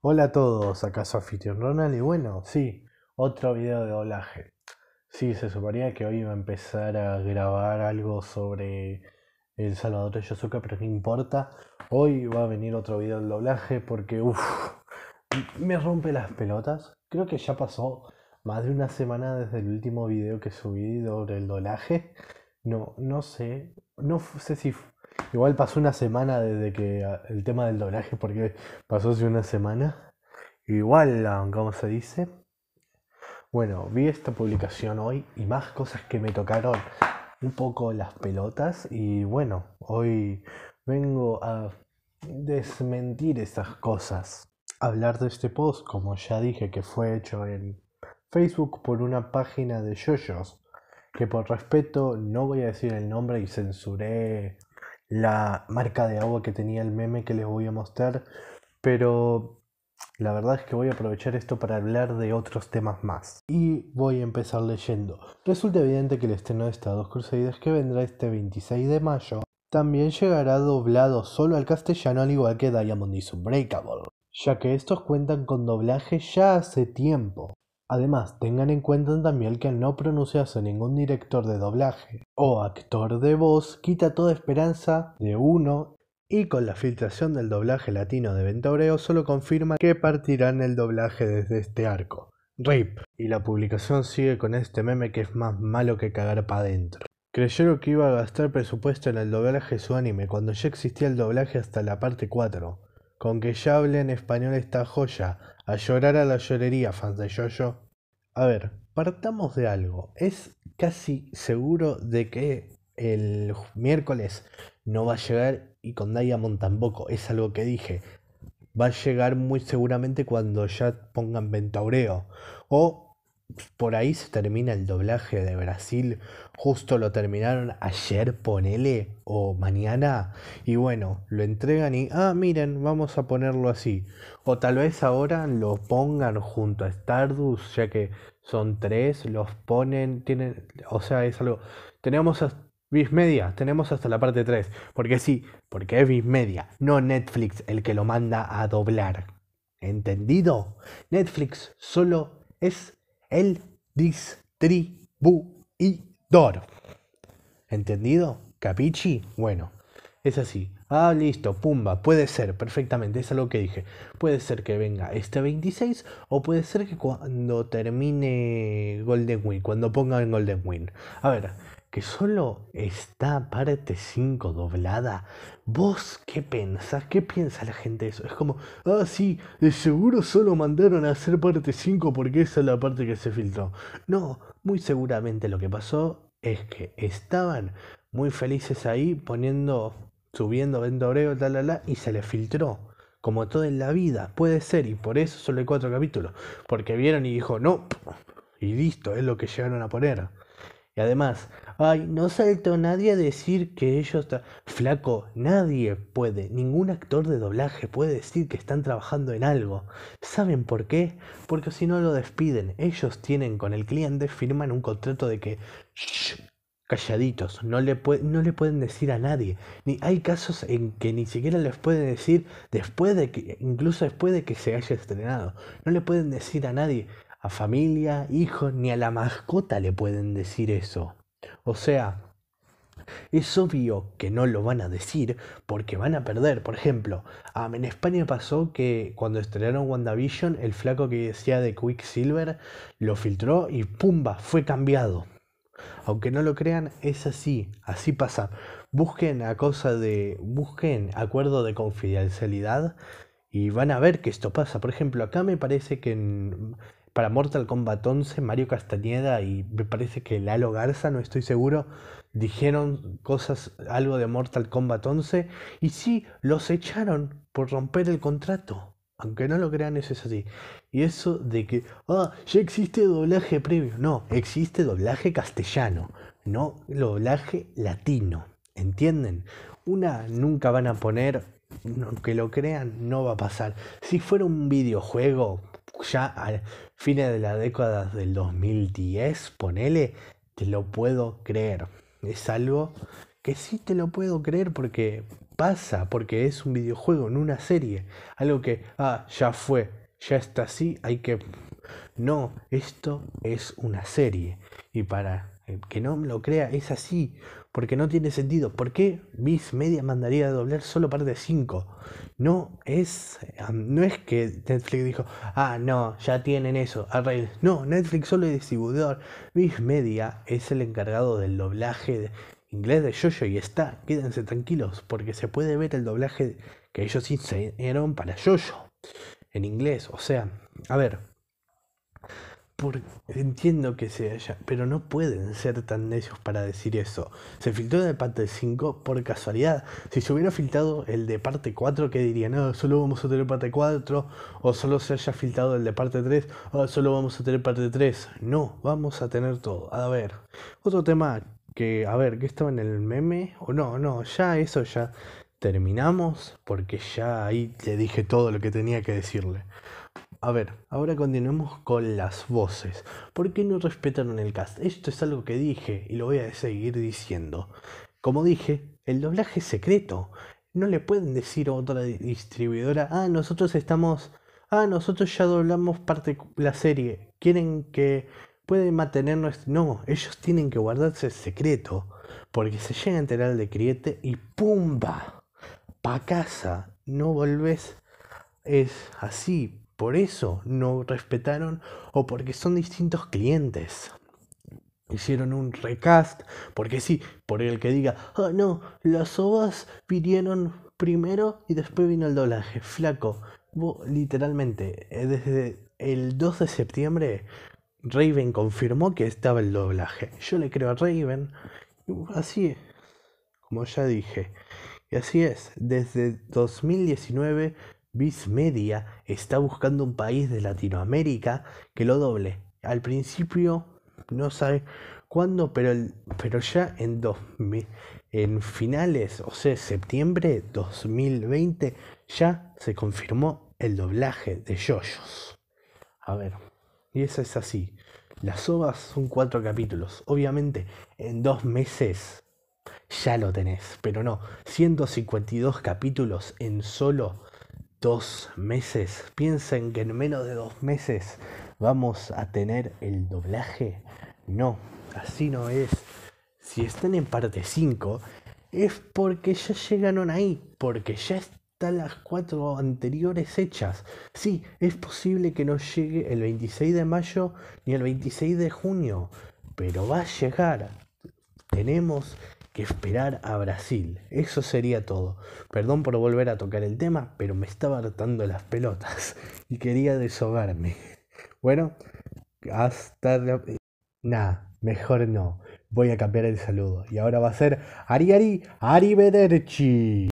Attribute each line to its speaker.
Speaker 1: Hola a todos, acá aficionado Ronald y bueno, sí, otro video de doblaje. Sí, se suponía que hoy iba a empezar a grabar algo sobre El Salvador de Yosuka, pero no importa. Hoy va a venir otro video de doblaje porque, uff, me rompe las pelotas. Creo que ya pasó más de una semana desde el último video que subí sobre el doblaje. No, no sé, no sé si Igual pasó una semana desde que ah, el tema del doblaje, porque pasó hace una semana. Igual, ¿cómo se dice? Bueno, vi esta publicación hoy y más cosas que me tocaron un poco las pelotas y bueno, hoy vengo a desmentir esas cosas. Hablar de este post, como ya dije, que fue hecho en Facebook por una página de yoyos, que por respeto no voy a decir el nombre y censuré la marca de agua que tenía el meme que les voy a mostrar, pero la verdad es que voy a aprovechar esto para hablar de otros temas más. Y voy a empezar leyendo. Resulta evidente que el estreno de estas dos que vendrá este 26 de mayo también llegará doblado solo al castellano al igual que Diamond is Unbreakable, ya que estos cuentan con doblaje ya hace tiempo. Además, tengan en cuenta también que al no pronunciarse ningún director de doblaje o actor de voz, quita toda esperanza de uno y con la filtración del doblaje latino de Ventaureo solo confirma que partirán el doblaje desde este arco. RIP. Y la publicación sigue con este meme que es más malo que cagar para dentro. Creyeron que iba a gastar presupuesto en el doblaje de su anime cuando ya existía el doblaje hasta la parte 4. Con que ya hable en español esta joya, a llorar a la llorería, fans de Jojo. A ver, partamos de algo. Es casi seguro de que el miércoles no va a llegar y con Diamond tampoco. Es algo que dije. Va a llegar muy seguramente cuando ya pongan Ventaureo. O por ahí se termina el doblaje de Brasil, justo lo terminaron ayer, ponele, o mañana, y bueno, lo entregan y, ah, miren, vamos a ponerlo así. O tal vez ahora lo pongan junto a Stardust, ya que son tres, los ponen, tienen, o sea, es algo, tenemos hasta Media, tenemos hasta la parte 3, porque sí, porque es Media, no Netflix el que lo manda a doblar. ¿Entendido? Netflix solo es el distribuidor. ¿Entendido? ¿Capichi? Bueno, es así. Ah, listo, pumba, puede ser, perfectamente, es lo que dije. Puede ser que venga este 26 o puede ser que cuando termine Golden wing cuando pongan Golden Wing. A ver, que solo está parte 5 doblada. ¿Vos qué pensás? ¿Qué piensa la gente de eso? Es como, ah, sí, de seguro solo mandaron a hacer parte 5 porque esa es la parte que se filtró. No, muy seguramente lo que pasó es que estaban muy felices ahí poniendo subiendo vendo, Breve, tal, y se le filtró. Como todo en la vida, puede ser, y por eso solo hay cuatro capítulos. Porque vieron y dijo, no, y listo, es lo que llegaron a poner. Y además, ay, no saltó nadie a decir que ellos... Flaco, nadie puede, ningún actor de doblaje puede decir que están trabajando en algo. ¿Saben por qué? Porque si no lo despiden, ellos tienen con el cliente, firman un contrato de que calladitos, no le, puede, no le pueden decir a nadie. Ni, hay casos en que ni siquiera les pueden decir después de que, incluso después de que se haya estrenado, no le pueden decir a nadie, a familia, hijos, ni a la mascota le pueden decir eso. O sea, es obvio que no lo van a decir porque van a perder. Por ejemplo, ah, en España pasó que cuando estrenaron WandaVision, el flaco que decía de Quicksilver lo filtró y ¡pumba! fue cambiado. Aunque no lo crean, es así, así pasa. Busquen a cosa de. busquen acuerdo de confidencialidad y van a ver que esto pasa. Por ejemplo, acá me parece que para Mortal Kombat 11, Mario Castañeda y me parece que Lalo Garza, no estoy seguro, dijeron cosas, algo de Mortal Kombat 11 y sí, los echaron por romper el contrato. Aunque no lo crean, eso es así. Y eso de que, ah, ya existe doblaje previo. No, existe doblaje castellano, no doblaje latino. ¿Entienden? Una nunca van a poner, aunque lo crean, no va a pasar. Si fuera un videojuego, ya a fines de la década del 2010, ponele, te lo puedo creer. Es algo que sí te lo puedo creer porque pasa porque es un videojuego, en una serie. Algo que, ah, ya fue, ya está así, hay que... No, esto es una serie. Y para eh, que no lo crea, es así, porque no tiene sentido. ¿Por qué Media mandaría a doblar solo parte 5? No es, no es que Netflix dijo, ah, no, ya tienen eso, raíz No, Netflix solo es distribuidor. Viz Media es el encargado del doblaje inglés de Yoyo y está. Quédense tranquilos porque se puede ver el doblaje que ellos hicieron para Yoyo en inglés. O sea, a ver. entiendo que se haya, pero no pueden ser tan necios para decir eso. Se filtró de parte 5 por casualidad. Si se hubiera filtrado el de parte 4, ¿qué dirían, no, ah, solo vamos a tener parte 4, o solo se haya filtrado el de parte 3, o solo vamos a tener parte 3. No, vamos a tener todo. A ver, otro tema que, a ver, que estaba en el meme? O no, no, ya eso ya terminamos porque ya ahí le dije todo lo que tenía que decirle. A ver, ahora continuemos con las voces. ¿Por qué no respetaron el cast? Esto es algo que dije y lo voy a seguir diciendo. Como dije, el doblaje es secreto. No le pueden decir a otra distribuidora, ah, nosotros estamos, ah, nosotros ya doblamos parte la serie. Quieren que Pueden mantenernos. No, ellos tienen que guardarse el secreto. Porque se llega a enterar de Criete y ¡pumba! Pa' casa, no volvés. Es así. Por eso no respetaron o porque son distintos clientes. Hicieron un recast, porque sí, por el que diga, ah, no, las ovas pidieron primero y después vino el doblaje. Flaco, literalmente, eh, desde el 2 de septiembre Raven confirmó que estaba el doblaje. Yo le creo a Raven. Así, como ya dije. Y así es, desde 2019 Viz Media está buscando un país de Latinoamérica que lo doble. Al principio no sabe cuándo, pero, el, pero ya en, en finales, o sea, septiembre 2020, ya se confirmó el doblaje de Yoyos. A ver. Y eso es así. Las obras son cuatro capítulos. Obviamente, en dos meses ya lo tenés. Pero no, 152 capítulos en solo dos meses. Piensen que en menos de dos meses vamos a tener el doblaje. No, así no es. Si están en parte 5, es porque ya llegaron ahí, porque ya las cuatro anteriores hechas. Sí, es posible que no llegue el 26 de mayo ni el 26 de junio, pero va a llegar. Tenemos que esperar a Brasil. Eso sería todo. Perdón por volver a tocar el tema, pero me estaba hartando las pelotas y quería deshogarme. Bueno, hasta nada Nah, mejor no. Voy a cambiar el saludo. Y ahora va a ser Ari Ari Ari